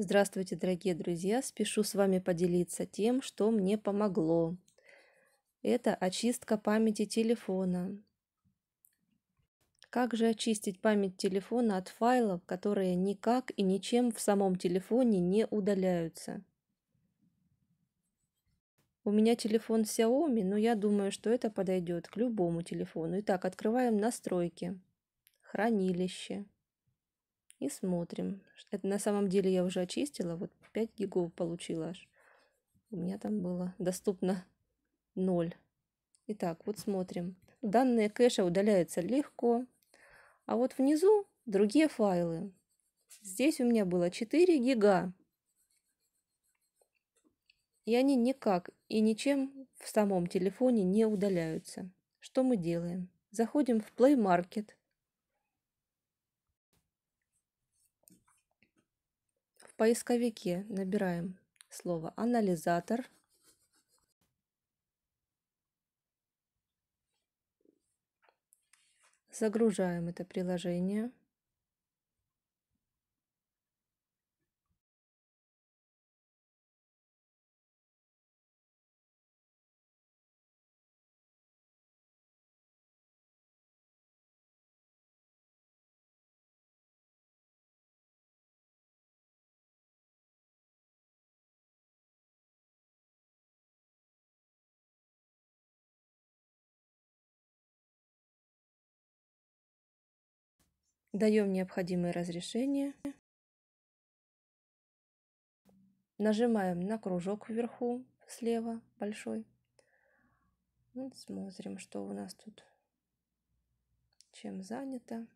Здравствуйте, дорогие друзья! Спешу с вами поделиться тем, что мне помогло. Это очистка памяти телефона. Как же очистить память телефона от файлов, которые никак и ничем в самом телефоне не удаляются? У меня телефон Xiaomi, но я думаю, что это подойдет к любому телефону. Итак, открываем настройки. Хранилище и смотрим. Это на самом деле я уже очистила, вот 5 гигов получила аж. У меня там было доступно 0. Итак, вот смотрим. Данные кэша удаляются легко. А вот внизу другие файлы. Здесь у меня было 4 гига. И они никак и ничем в самом телефоне не удаляются. Что мы делаем? Заходим в Play Market. поисковике набираем слово анализатор. Загружаем это приложение. Даем необходимые разрешения. Нажимаем на кружок вверху, слева, большой. Вот смотрим, что у нас тут, чем занято.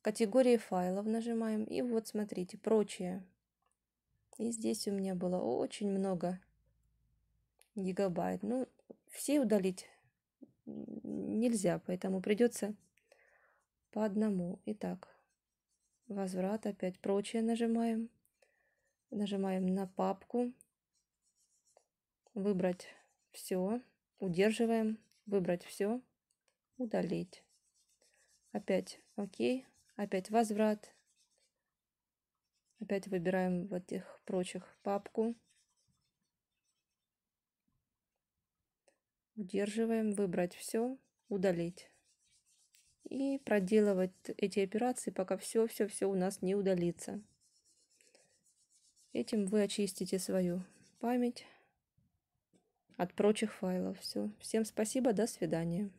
Категории файлов нажимаем. И вот смотрите, прочее. И здесь у меня было очень много гигабайт. Ну, все удалить нельзя, поэтому придется по одному. Итак, возврат, опять прочее нажимаем. Нажимаем на папку. Выбрать все. Удерживаем. Выбрать все. Удалить. Опять окей, Опять возврат. Опять выбираем в этих прочих папку. Удерживаем. Выбрать все. Удалить и проделывать эти операции, пока все-все-все у нас не удалится. Этим вы очистите свою память от прочих файлов. Все. Всем спасибо, до свидания.